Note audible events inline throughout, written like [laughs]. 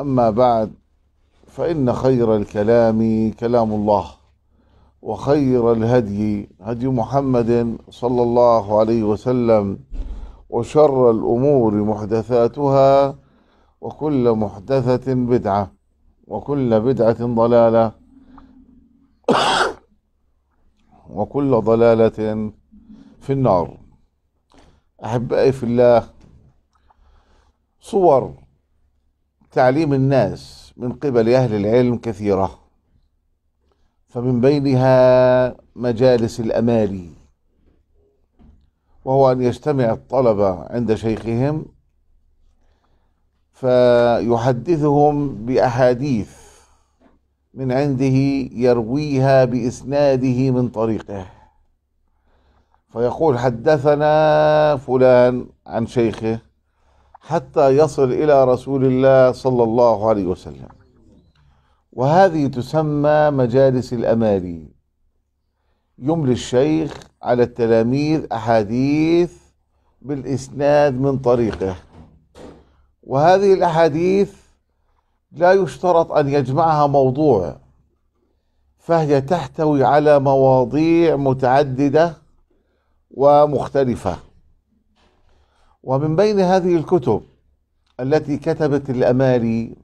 أما بعد فإن خير الكلام كلام الله وخير الهدي هدي محمد صلى الله عليه وسلم وشر الأمور محدثاتها وكل محدثة بدعة وكل بدعة ضلالة [coughs] وكل ضلالة في النار أحبائي في الله صور تعليم الناس من قبل أهل العلم كثيرة فمن بينها مجالس الأمالي وهو أن يجتمع الطلبة عند شيخهم فيحدثهم بأحاديث من عنده يرويها بإسناده من طريقه فيقول حدثنا فلان عن شيخه حتى يصل الى رسول الله صلى الله عليه وسلم وهذه تسمى مجالس الاماني يملي الشيخ على التلاميذ احاديث بالاسناد من طريقه وهذه الاحاديث لا يشترط ان يجمعها موضوع فهي تحتوي على مواضيع متعدده ومختلفه ومن بين هذه الكتب التي كتبت الأمالي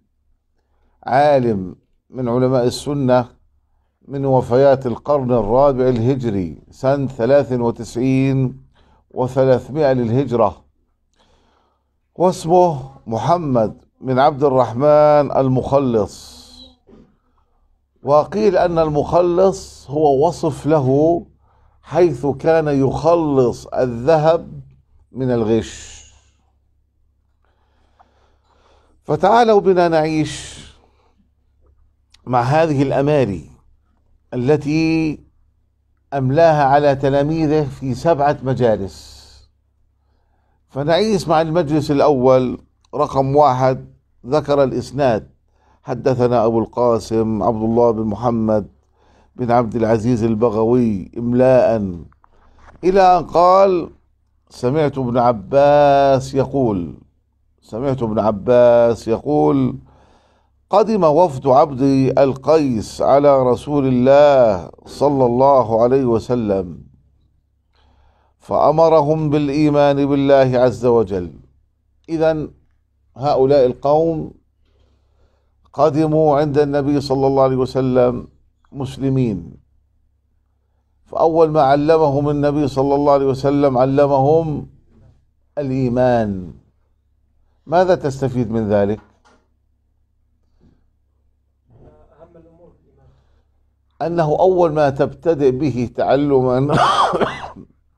عالم من علماء السنة من وفيات القرن الرابع الهجري سنة 93 و300 للهجرة واسمه محمد بن عبد الرحمن المخلص وقيل أن المخلص هو وصف له حيث كان يخلص الذهب من الغش فتعالوا بنا نعيش مع هذه الاماني التي املاها على تلاميذه في سبعه مجالس فنعيش مع المجلس الاول رقم واحد ذكر الاسناد حدثنا ابو القاسم عبد الله بن محمد بن عبد العزيز البغوي املاء الى ان قال سمعت ابن عباس يقول سمعت ابن عباس يقول قدم وفد عبد القيس على رسول الله صلى الله عليه وسلم فأمرهم بالإيمان بالله عز وجل إذا هؤلاء القوم قدموا عند النبي صلى الله عليه وسلم مسلمين فأول ما علمهم النبي صلى الله عليه وسلم علمهم الإيمان ماذا تستفيد من ذلك أنه أول ما تبتدئ به تعلما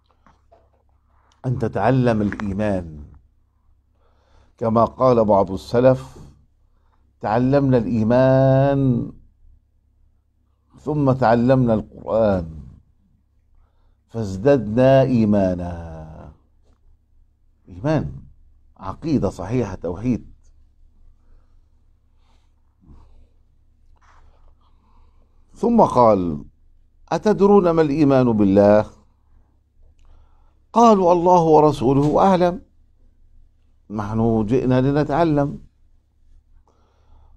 [coughs] أن تتعلم الإيمان كما قال بعض السلف تعلمنا الإيمان ثم تعلمنا القرآن فازددنا إيمانا إيمان عقيدة صحيحة توحيد ثم قال أتدرون ما الإيمان بالله قالوا الله ورسوله أعلم نحن جئنا لنتعلم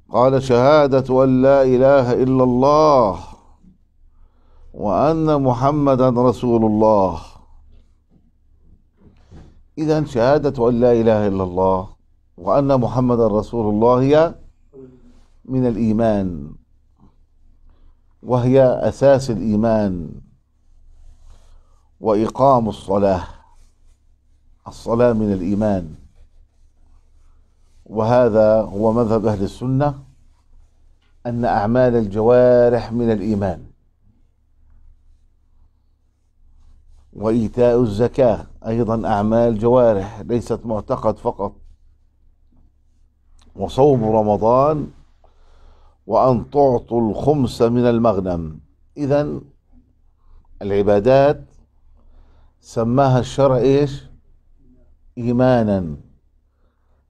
قال شهادة أن لا إله إلا الله وأن محمدا رسول الله إذا شهادة أن لا إله إلا الله وأن محمد رسول الله هي من الإيمان وهي أساس الإيمان وإقام الصلاة الصلاة من الإيمان وهذا هو مذهب أهل السنة أن أعمال الجوارح من الإيمان وإيتاء الزكاة أيضا أعمال جوارح ليست معتقد فقط وصوم رمضان وأن تعطوا الخمس من المغنم إذا العبادات سماها الشرع إيش إيمانا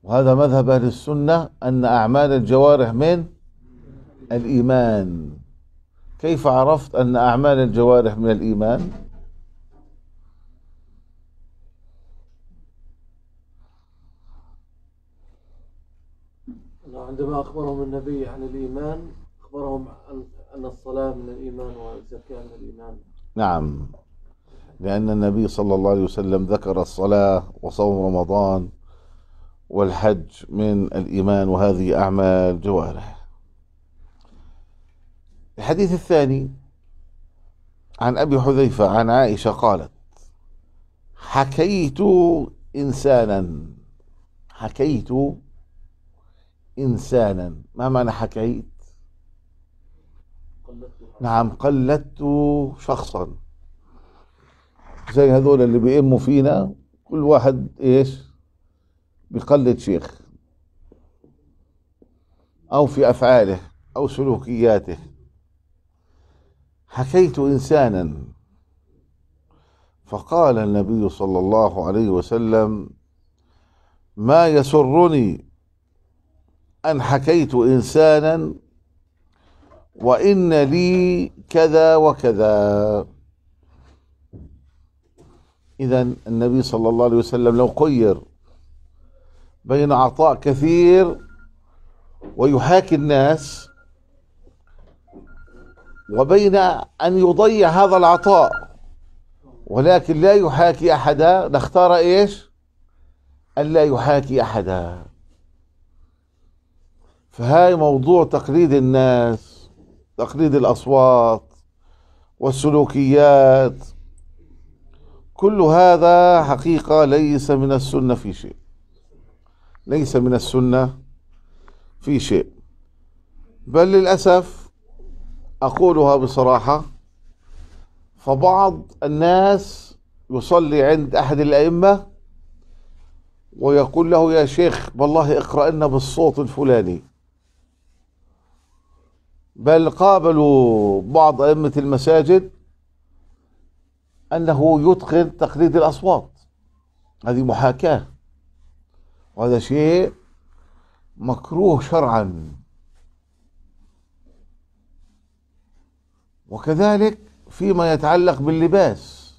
وهذا مذهب أهل السنة أن أعمال الجوارح من الإيمان كيف عرفت أن أعمال الجوارح من الإيمان؟ عندما أخبرهم النبي عن الإيمان أخبرهم أن الصلاة من الإيمان والزكاة من الإيمان نعم لأن النبي صلى الله عليه وسلم ذكر الصلاة وصوم رمضان والحج من الإيمان وهذه أعمال جوارح الحديث الثاني عن أبي حذيفة عن عائشة قالت حكيت إنسانا حكيت إنسانا ما معنى حكيت نعم قلدت شخصا زي هذول اللي بيئموا فينا كل واحد ايش بيقلد شيخ او في افعاله او سلوكياته حكيت انسانا فقال النبي صلى الله عليه وسلم ما يسرني أن حكيت إنسانا وإن لي كذا وكذا إذا النبي صلى الله عليه وسلم لو خير بين عطاء كثير ويحاكي الناس وبين أن يضيع هذا العطاء ولكن لا يحاكي أحدا لاختار إيش أن لا يحاكي أحدا فهاي موضوع تقليد الناس تقليد الأصوات والسلوكيات كل هذا حقيقة ليس من السنة في شيء ليس من السنة في شيء بل للأسف أقولها بصراحة فبعض الناس يصلي عند أحد الأئمة ويقول له يا شيخ والله اقرأ لنا بالصوت الفلاني بل قابلوا بعض أئمة المساجد أنه يتقن تقليد الأصوات هذه محاكاة وهذا شيء مكروه شرعا وكذلك فيما يتعلق باللباس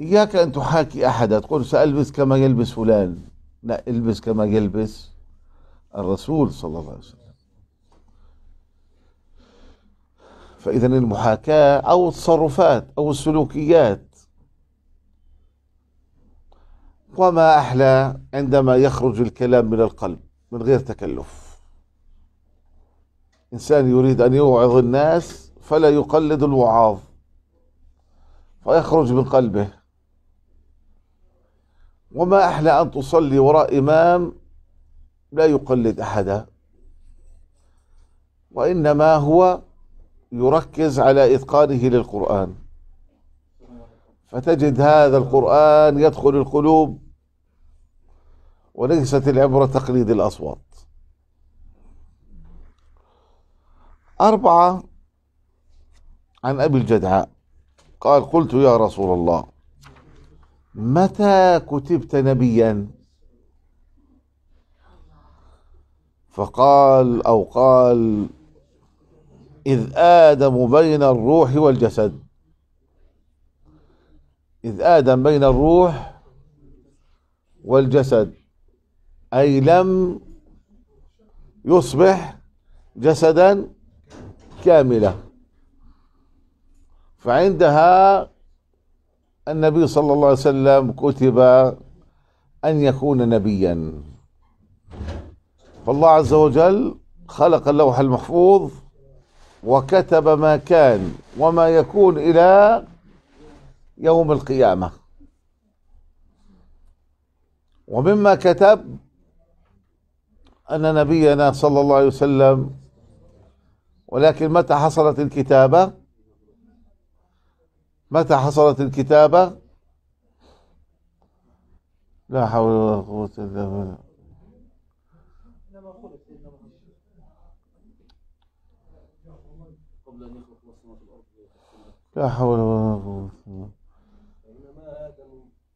إياك أن تحاكي أحدا تقول سألبس كما يلبس فلان لا البس كما يلبس الرسول صلى الله عليه وسلم فإذا المحاكاة أو التصرفات أو السلوكيات وما أحلى عندما يخرج الكلام من القلب من غير تكلف إنسان يريد أن يوعظ الناس فلا يقلد الوعاظ فيخرج من قلبه وما أحلى أن تصلي وراء إمام لا يقلد أحدا وإنما هو يركز على إتقانه للقرآن فتجد هذا القرآن يدخل القلوب وليست العبرة تقليد الأصوات أربعة عن أبي الجدعاء قال قلت يا رسول الله متى كتبت نبيا فقال أو قال إذ آدم بين الروح والجسد إذ آدم بين الروح والجسد أي لم يصبح جسدا كاملا فعندها النبي صلى الله عليه وسلم كتب أن يكون نبيا فالله عز وجل خلق اللوح المحفوظ وكتب ما كان وما يكون إلى يوم القيامة ومما كتب أن نبينا صلى الله عليه وسلم ولكن متى حصلت الكتابة متى حصلت الكتابة لا حول ولا قوة إلا بالله قبل أن يخلق السماوات والأرض لا حول ولا قوة بينما آدم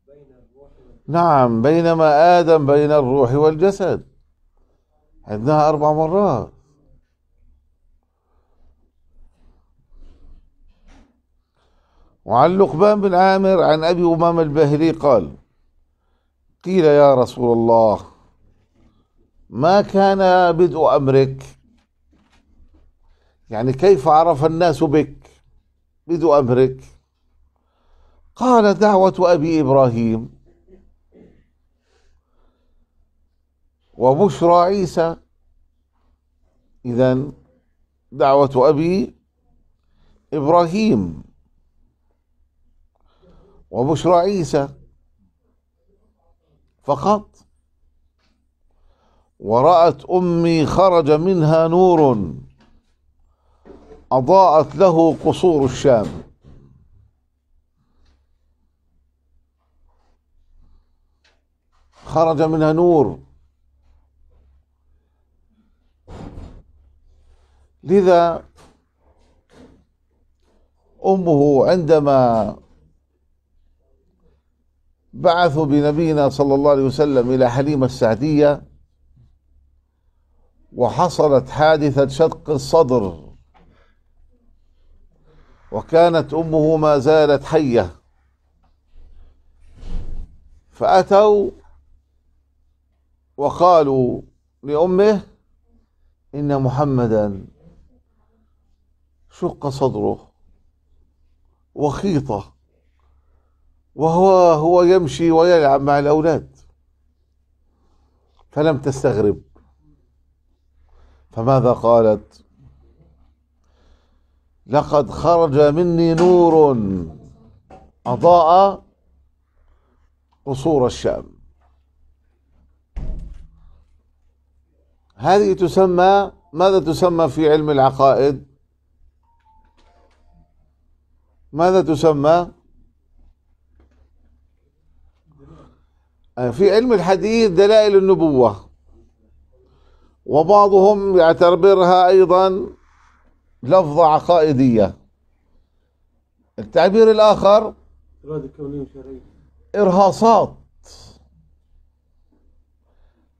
بين الروح نعم بينما آدم بين الروح والجسد عدناها أربع مرات وعن لقبان بن عامر عن أبي أمام الباهلي قال قيل يا رسول الله ما كان بدء أمرك يعني كيف عرف الناس بك بذو أمرك قال دعوة أبي إبراهيم وبشرى عيسى إذا دعوة أبي إبراهيم وبشرى عيسى فقط ورأت أمي خرج منها نور أضاءت له قصور الشام خرج منها نور لذا امه عندما بعثوا بنبينا صلى الله عليه وسلم الى حليمه السعديه وحصلت حادثه شق الصدر وكانت امه ما زالت حيه فاتوا وقالوا لامه ان محمدا شق صدره وخيطه وهو هو يمشي ويلعب مع الاولاد فلم تستغرب فماذا قالت لقد خرج مني نور أضاء قصور الشام هذه تسمى ماذا تسمى في علم العقائد ماذا تسمى في علم الحديث دلائل النبوة وبعضهم يعتبرها أيضا لفظة عقائدية التعبير الآخر إرهاصات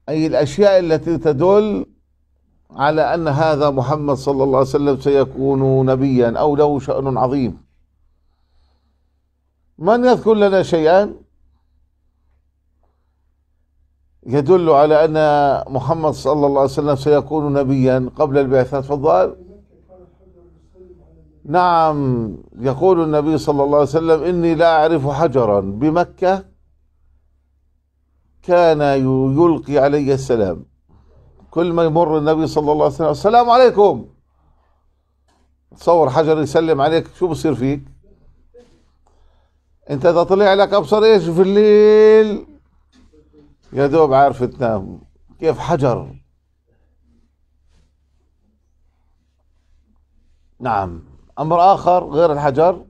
أي الأشياء التي تدل على أن هذا محمد صلى الله عليه وسلم سيكون نبيا أو له شأن عظيم من يذكر لنا شيئا يدل على أن محمد صلى الله عليه وسلم سيكون نبيا قبل البعثة تفضل نعم يقول النبي صلى الله عليه وسلم إني لا أعرف حجرا بمكة كان يلقي علي السلام كل ما يمر النبي صلى الله عليه وسلم السلام عليكم تصور حجر يسلم عليك شو بصير فيك انت تطلع لك ابصر ايش في الليل يا دوب عارف تنام كيف حجر نعم أمر آخر غير الحجر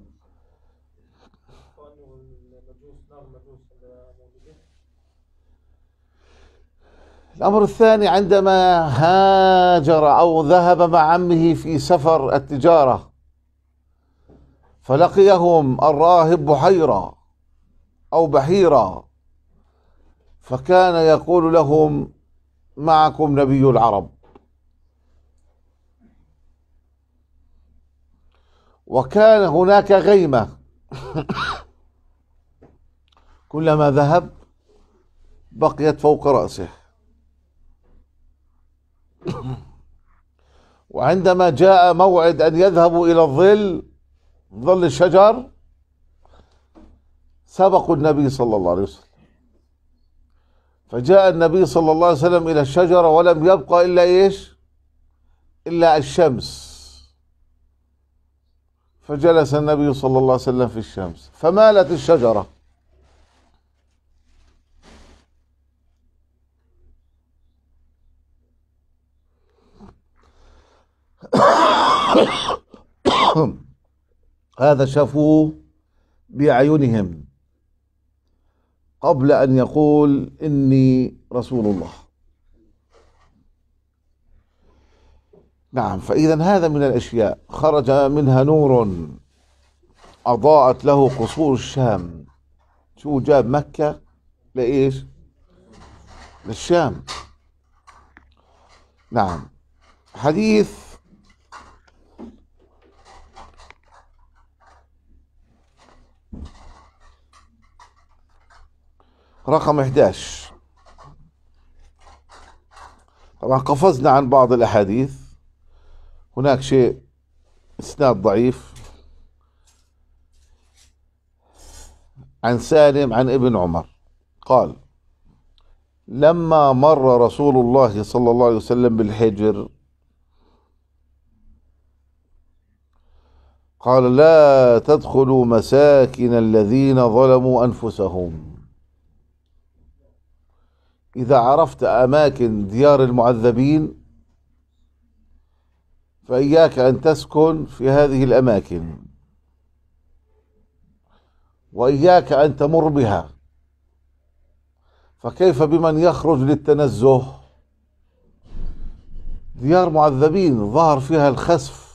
الأمر الثاني عندما هاجر أو ذهب مع عمه في سفر التجارة فلقيهم الراهب بحيرة أو بحيرة فكان يقول لهم معكم نبي العرب وكان هناك غيمة [laughs] كلما ذهب بقيت فوق رأسه [coughs] وعندما جاء موعد أن يذهبوا إلى الظل ظل الشجر سبقوا النبي صلى الله عليه وسلم فجاء النبي صلى الله عليه وسلم إلى الشجرة ولم يبقى إلا إيش إلا الشمس فجلس النبي صلى الله عليه وسلم في الشمس فمالت الشجرة [coughs] هذا شافوه بأعينهم قبل أن يقول إني رسول الله نعم فإذا هذا من الأشياء خرج منها نور أضاءت له قصور الشام شو جاب مكة لإيش للشام نعم حديث رقم 11 طبعا قفزنا عن بعض الأحاديث هناك شيء اسناد ضعيف عن سالم عن ابن عمر قال لما مر رسول الله صلى الله عليه وسلم بالحجر قال لا تدخلوا مساكن الذين ظلموا انفسهم اذا عرفت اماكن ديار المعذبين فإياك أن تسكن في هذه الأماكن وإياك أن تمر بها فكيف بمن يخرج للتنزه ديار معذبين ظهر فيها الخسف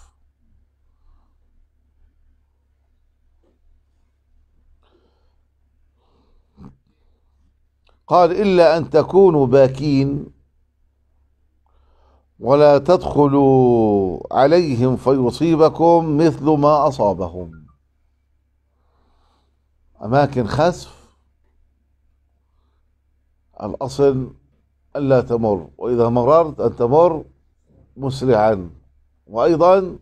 قال إلا أن تكونوا باكين ولا تدخلوا عليهم فيصيبكم مثل ما أصابهم أماكن خسف الأصل ألا تمر وإذا مررت أن تمر مسرعا وأيضا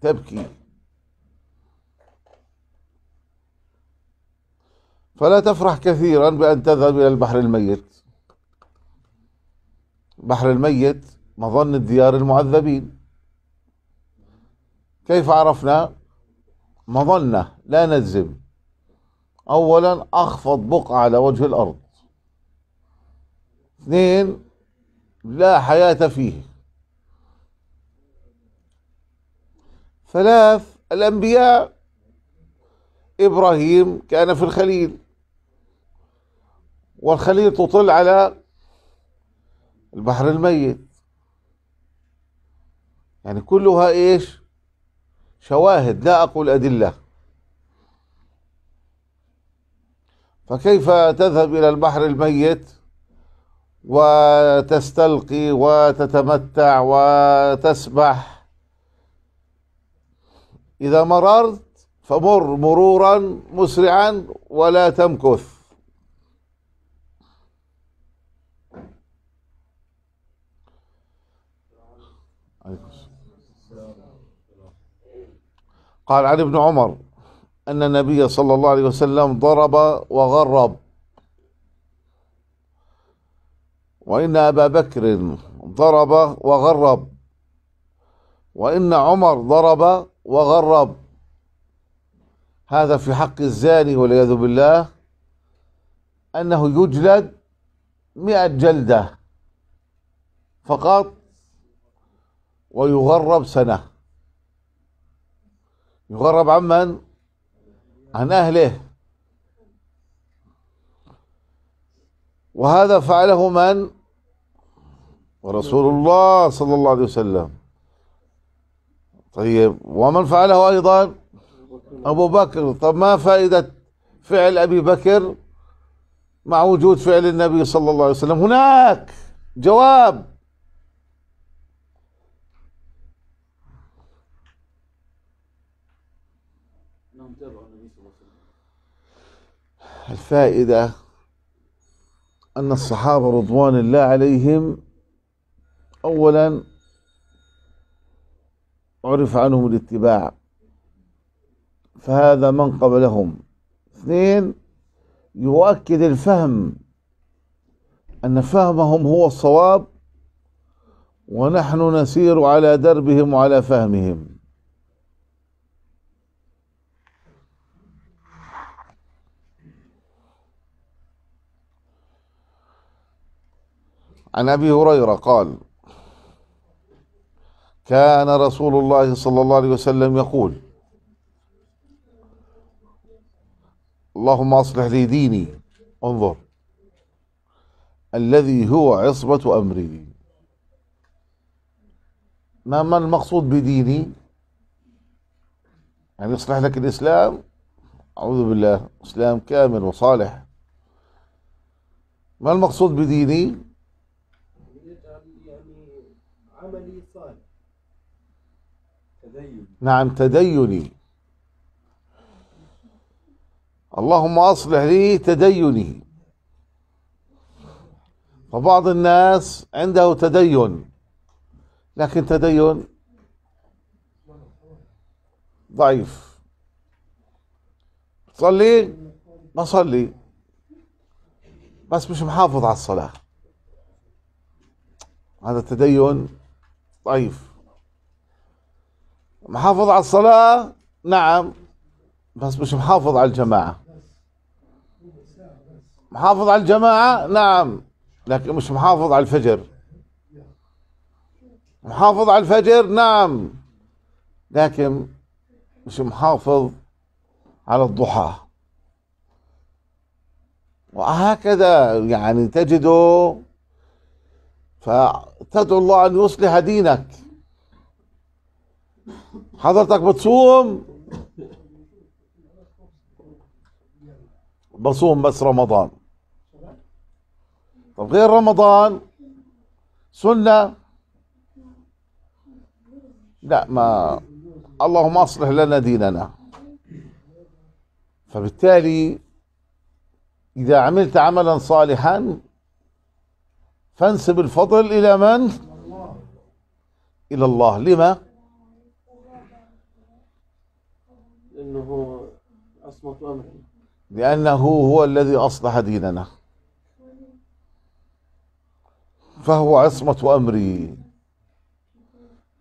تبكي فلا تفرح كثيرا بأن تذهب إلى البحر الميت البحر الميت مظنة ديار المعذبين كيف عرفنا مظنة لا نجزم أولا أخفض بقعة على وجه الأرض اثنين لا حياة فيه ثلاث الأنبياء إبراهيم كان في الخليل والخليل تطل على البحر الميت يعني كلها ايش شواهد لا اقول ادله فكيف تذهب الى البحر الميت وتستلقي وتتمتع وتسبح اذا مررت فمر مرورا مسرعا ولا تمكث قال عن ابن عمر أن النبي صلى الله عليه وسلم ضرب وغرب وإن أبا بكر ضرب وغرب وإن عمر ضرب وغرب هذا في حق الزاني والعياذ بالله أنه يجلد مئة جلدة فقط ويغرب سنة يغرب عمن عن أهله وهذا فعله من رسول الله صلى الله عليه وسلم طيب ومن فعله أيضا أبو بكر طب ما فائدة فعل أبي بكر مع وجود فعل النبي صلى الله عليه وسلم هناك جواب الفائدة أن الصحابة رضوان الله عليهم أولا عرف عنهم الاتباع فهذا من قبلهم اثنين يؤكد الفهم أن فهمهم هو الصواب ونحن نسير على دربهم وعلى فهمهم عن أبي هريرة قال كان رسول الله صلى الله عليه وسلم يقول اللهم أصلح لي ديني انظر الذي هو عصمة أمري ما ما المقصود بديني يعني يصلح لك الإسلام أعوذ بالله إسلام كامل وصالح ما المقصود بديني نعم تديني اللهم اصلح لي تديني فبعض الناس عنده تدين لكن تدين ضعيف صلي بصلي بس مش محافظ على الصلاة هذا تدين ضعيف محافظ على الصلاة نعم بس مش محافظ على الجماعة محافظ على الجماعة نعم لكن مش محافظ على الفجر محافظ على الفجر نعم لكن مش محافظ على الضحى وهكذا يعني تجده فتدعو الله أن يصلح دينك حضرتك بتصوم بصوم بس رمضان طب غير رمضان سنة لا ما اللهم اصلح لنا ديننا فبالتالي إذا عملت عملا صالحا فانسب الفضل إلى من؟ إلى الله لما؟ لأنه هو الذي أصلح ديننا فهو عصمة أمري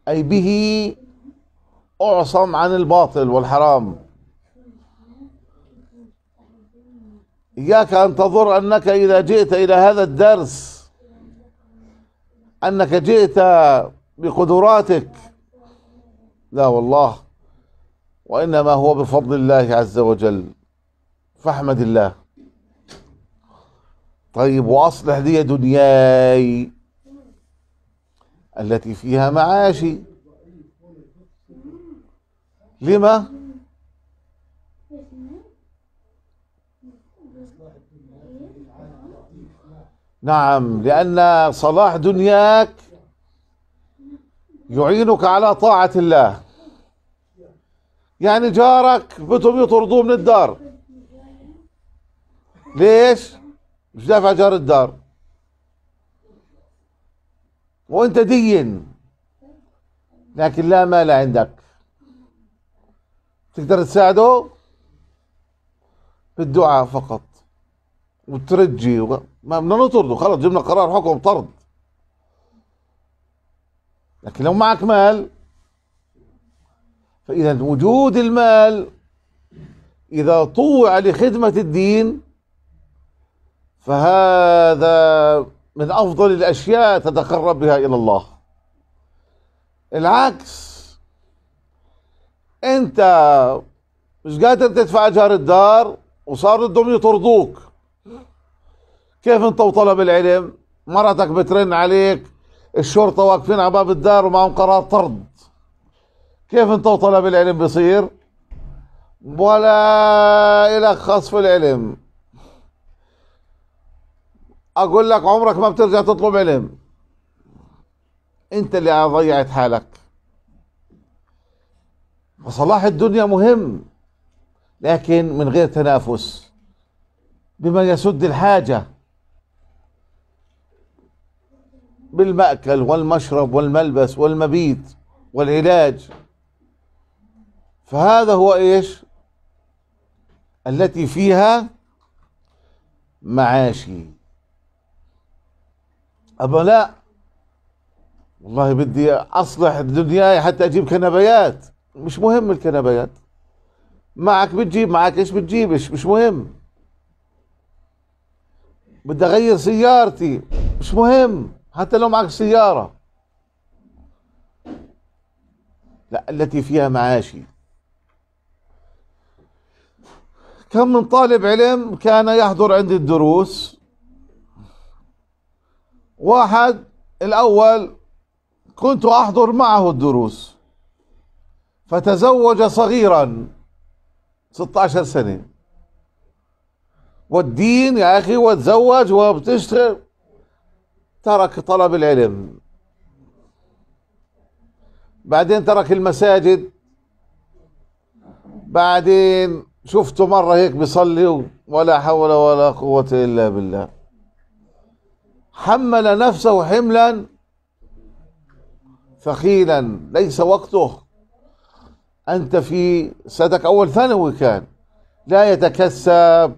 أي به أعصم عن الباطل والحرام إياك أن تظن أنك إذا جئت إلى هذا الدرس أنك جئت بقدراتك لا والله وإنما هو بفضل الله عز وجل فاحمد الله طيب وأصلح لي دنياي التي فيها معاشي لما نعم لأن صلاح دنياك يعينك على طاعة الله يعني جارك بدهم يطردوه من الدار ليش مش دافع جار الدار وانت دين لكن لا مال عندك تقدر تساعده بالدعاء فقط وترجي و... ما بدنا نطرده خلص جبنا قرار حكم طرد لكن لو معك مال فإذا وجود المال إذا طوع لخدمة الدين فهذا من أفضل الأشياء تتقرب بها إلى الله العكس أنت مش قادر تدفع إيجار الدار وصار بدهم يطردوك كيف أنت وطلب العلم مرتك بترن عليك الشرطة واقفين على باب الدار ومعهم قرار طرد كيف انتو طلب العلم بصير ولا إلك خص في العلم أقول لك عمرك ما بترجع تطلب علم أنت اللي ضيعت حالك وصلاح الدنيا مهم لكن من غير تنافس بما يسد الحاجة بالمأكل والمشرب والملبس والمبيت والعلاج فهذا هو ايش التي فيها معاشي ابا لا والله بدي أصلح الدنيا حتى أجيب كنبيات مش مهم الكنبيات معك بتجيب معك ايش ايش مش مهم بدي أغير سيارتي مش مهم حتى لو معك سيارة لا التي فيها معاشي كم من طالب علم كان يحضر عندي الدروس واحد الأول كنت أحضر معه الدروس فتزوج صغيرا 16 سنة والدين يا أخي وتزوج وبتشتغل ترك طلب العلم بعدين ترك المساجد بعدين شفته مرة هيك بيصلي ولا حول ولا قوة إلا بالله حمل نفسه حملا ثقيلا ليس وقته أنت في سادك أول ثانوي كان لا يتكسب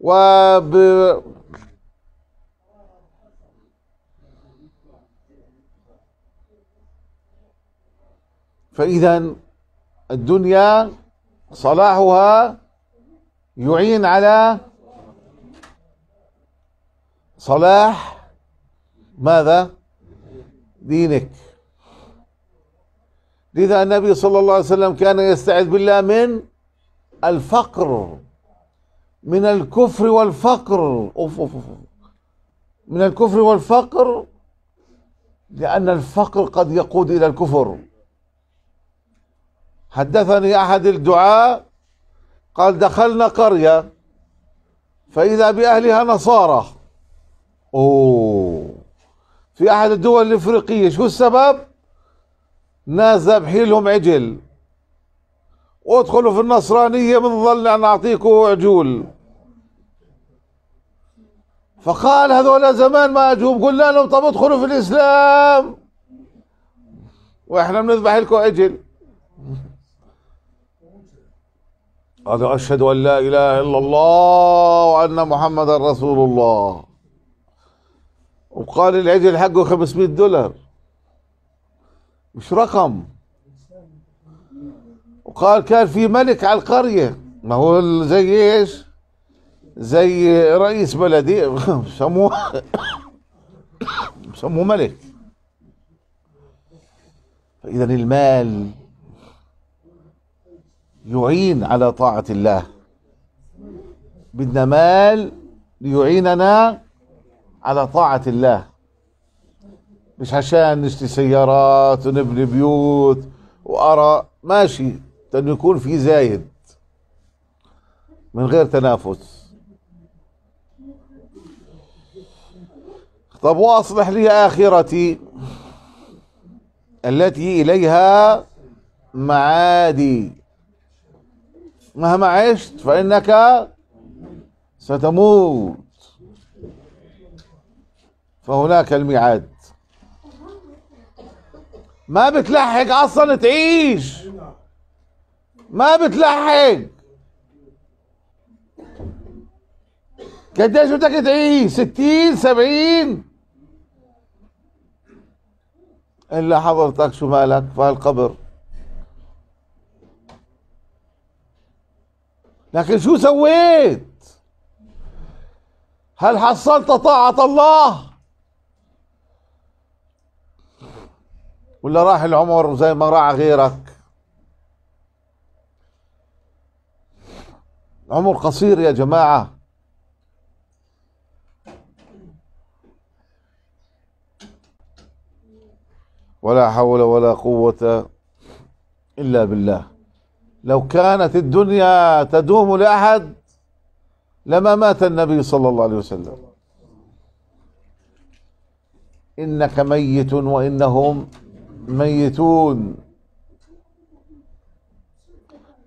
وب فإذا الدنيا صلاحها يعين على صلاح ماذا دينك لذا النبي صلى الله عليه وسلم كان يستعذ بالله من الفقر من الكفر والفقر أوف أوف أوف. من الكفر والفقر لأن الفقر قد يقود إلى الكفر حدثني أحد الدعاء قال دخلنا قرية فإذا بأهلها نصارى أوه في أحد الدول الإفريقية شو السبب؟ ناس ذابحين لهم عجل وادخلوا في النصرانية بنظل نعطيكم عجول فقال هذول زمان ما اجوب قلنا لهم طب ادخلوا في الاسلام واحنا بنذبح لكم اجل قال أشهد أن لا إله إلا الله وأن محمدا رسول الله وقال العجل حقه 500 دولار مش رقم وقال كان في ملك على القرية ما هو زي ايش زي رئيس بلدية [laughs] سموه [coughs] سموه ملك فإذا المال يعين على طاعة الله بدنا مال ليعيننا على طاعة الله مش عشان نشتري سيارات ونبني بيوت وأرى ماشي لأنه يكون في زايد من غير تنافس طب وأصلح لي آخرتي التي إليها معادي مهما عشت فإنك ستموت فهناك الميعاد ما بتلحق أصلا تعيش ما بتلحق قديش بدك تعيش ستين سبعين إلا حضرتك شو مالك القبر لكن شو سويت هل حصلت طاعة الله ولا راح العمر زي ما راح غيرك عمر قصير يا جماعة ولا حول ولا قوة إلا بالله لو كانت الدنيا تدوم لأحد لما مات النبي صلى الله عليه وسلم إنك ميت وإنهم ميتون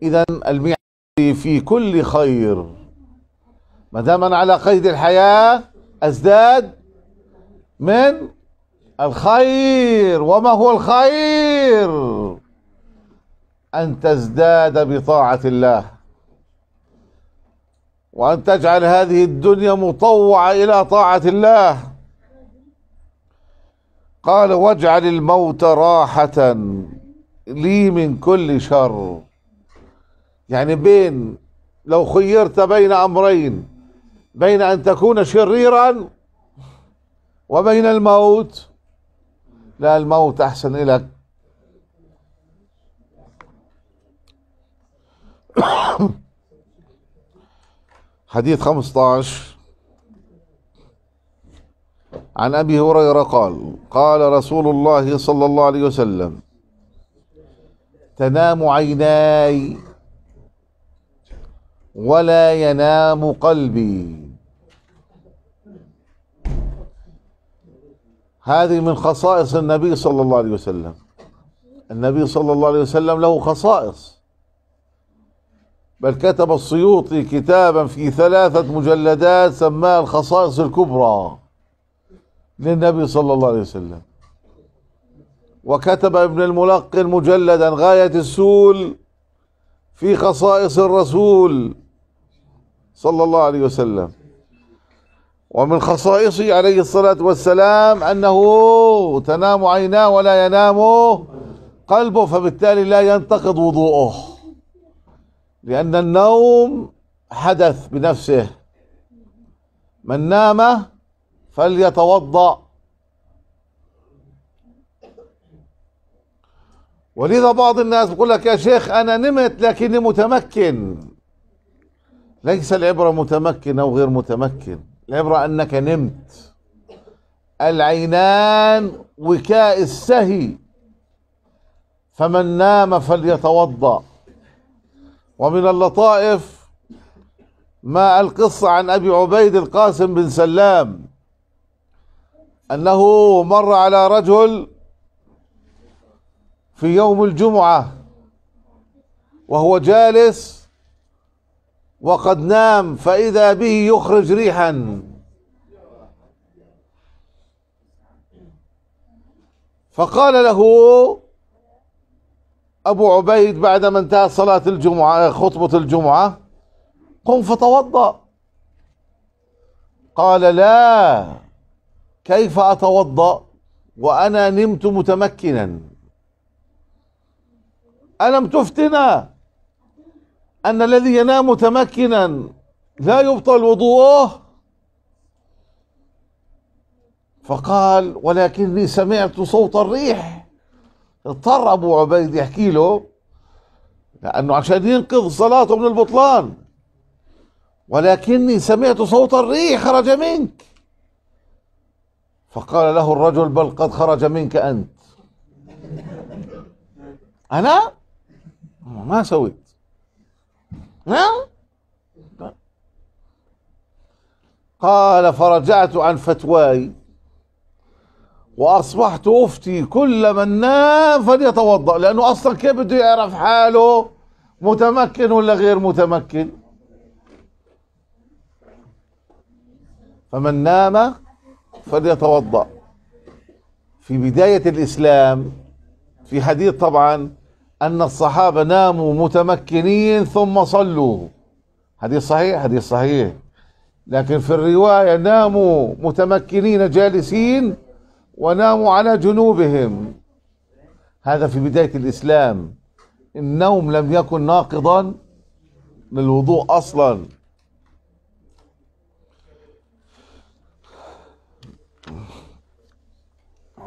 إذا الميعاد في كل خير ما دام أنا على قيد الحياة أزداد من الخير وما هو الخير أن تزداد بطاعة الله وأن تجعل هذه الدنيا مطوعة إلى طاعة الله قال واجعل الموت راحة لي من كل شر يعني بين لو خيرت بين أمرين بين أن تكون شريرا وبين الموت لا الموت أحسن إليك [coughs] حديث 15 عن أبي هريرة قال قال رسول الله صلى الله عليه وسلم تنام عيناي ولا ينام قلبي هذه من خصائص النبي صلى الله عليه وسلم النبي صلى الله عليه وسلم له خصائص بل كتب السيوطي كتابا في ثلاثة مجلدات سماه الخصائص الكبرى للنبي صلى الله عليه وسلم وكتب ابن الملقن مجلدا غاية السول في خصائص الرسول صلى الله عليه وسلم ومن خصائصه عليه الصلاة والسلام أنه تنام عيناه ولا ينام قلبه فبالتالي لا ينتقض وضوءه لأن النوم حدث بنفسه من نام فليتوضأ ولذا بعض الناس بيقول لك يا شيخ أنا نمت لكني متمكن ليس العبرة متمكن أو غير متمكن العبرة أنك نمت العينان وكاء السهي فمن نام فليتوضأ ومن اللطائف ما القصة عن أبي عبيد القاسم بن سلام أنه مر على رجل في يوم الجمعة وهو جالس وقد نام فإذا به يخرج ريحا فقال له أبو عبيد بعدما انتهت صلاة الجمعة آه، خطبة الجمعة قم فتوضأ قال لا كيف أتوضأ وأنا نمت متمكنا ألم تفتنا أن الذي ينام متمكنا لا يبطل وضوءه فقال ولكني سمعت صوت الريح اضطر ابو عبيد يحكي له لانه عشان ينقذ صلاته من البطلان ولكني سمعت صوت الريح خرج منك فقال له الرجل بل قد خرج منك انت انا ما سويت نعم قال فرجعت عن فتواي واصبحت افتي كل من نام فليتوضا لانه اصلا كيف بده يعرف حاله متمكن ولا غير متمكن فمن نام فليتوضا في بدايه الاسلام في حديث طبعا ان الصحابه ناموا متمكنين ثم صلوا حديث صحيح حديث صحيح لكن في الروايه ناموا متمكنين جالسين وناموا على جنوبهم هذا في بداية الإسلام النوم لم يكن ناقضا للوضوء أصلا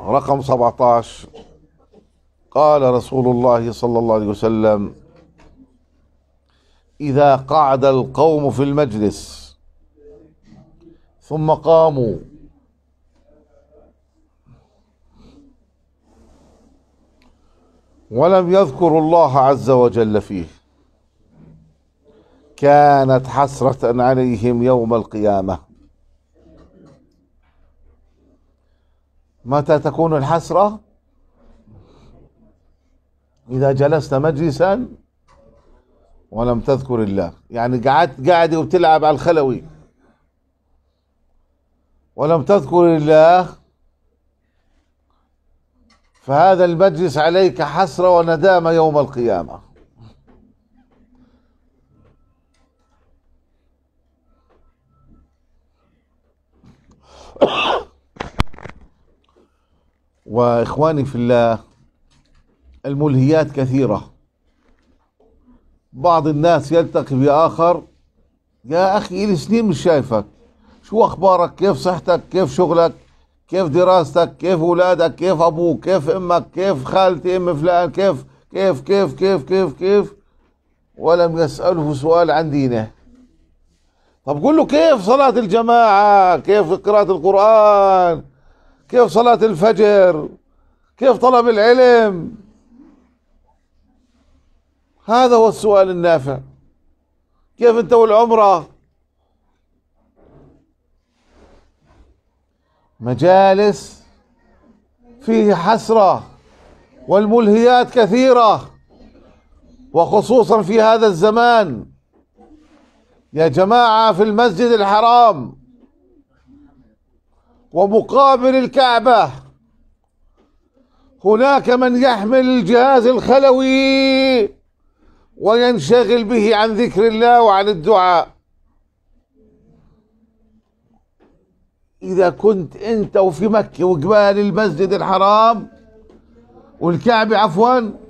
رقم 17 قال رسول الله صلى الله عليه وسلم إذا قعد القوم في المجلس ثم قاموا ولم يذكروا الله عز وجل فيه كانت حسرة عليهم يوم القيامة متى تكون الحسرة إذا جلست مجلسا ولم تذكر الله يعني قعدت قاعد وبتلعب على الخلوي ولم تذكر الله فهذا المجلس عليك حسرة وندامة يوم القيامة [coughs] وإخواني في الله الملهيات كثيرة بعض الناس يلتقي بآخر يا أخي إلي سنين مش شايفك شو أخبارك كيف صحتك كيف شغلك كيف دراستك كيف اولادك كيف ابوك كيف امك كيف خالتي ام فلان كيف كيف كيف كيف كيف كيف ولم يسأله سؤال عن دينه طب قل له كيف صلاة الجماعة كيف قراءة القرآن كيف صلاة الفجر كيف طلب العلم هذا هو السؤال النافع كيف انت والعمره مجالس فيه حسرة والملهيات كثيرة وخصوصا في هذا الزمان يا جماعة في المسجد الحرام ومقابل الكعبة هناك من يحمل الجهاز الخلوي وينشغل به عن ذكر الله وعن الدعاء إذا كنت أنت وفي مكة وجبال المسجد الحرام والكعبة عفواً